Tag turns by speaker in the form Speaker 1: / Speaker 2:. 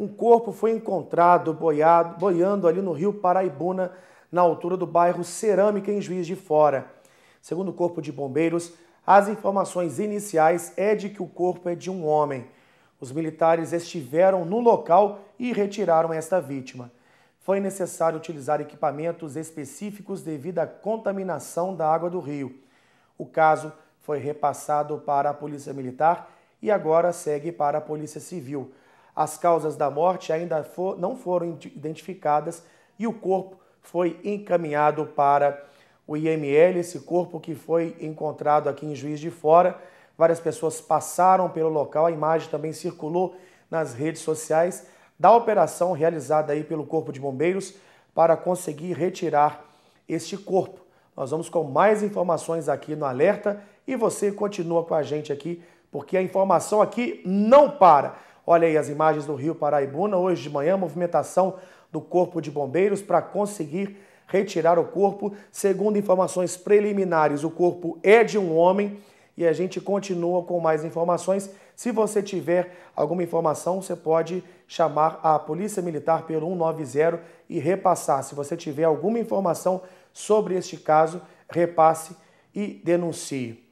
Speaker 1: Um corpo foi encontrado boiado, boiando ali no rio Paraibuna, na altura do bairro Cerâmica, em Juiz de Fora. Segundo o Corpo de Bombeiros, as informações iniciais é de que o corpo é de um homem. Os militares estiveram no local e retiraram esta vítima. Foi necessário utilizar equipamentos específicos devido à contaminação da água do rio. O caso foi repassado para a Polícia Militar e agora segue para a Polícia Civil. As causas da morte ainda for, não foram identificadas e o corpo foi encaminhado para o IML, esse corpo que foi encontrado aqui em Juiz de Fora. Várias pessoas passaram pelo local, a imagem também circulou nas redes sociais da operação realizada aí pelo Corpo de Bombeiros para conseguir retirar este corpo. Nós vamos com mais informações aqui no Alerta e você continua com a gente aqui, porque a informação aqui não para. Olha aí as imagens do Rio Paraibuna. Hoje de manhã, movimentação do Corpo de Bombeiros para conseguir retirar o corpo. Segundo informações preliminares, o corpo é de um homem e a gente continua com mais informações. Se você tiver alguma informação, você pode chamar a Polícia Militar pelo 190 e repassar. Se você tiver alguma informação sobre este caso, repasse e denuncie.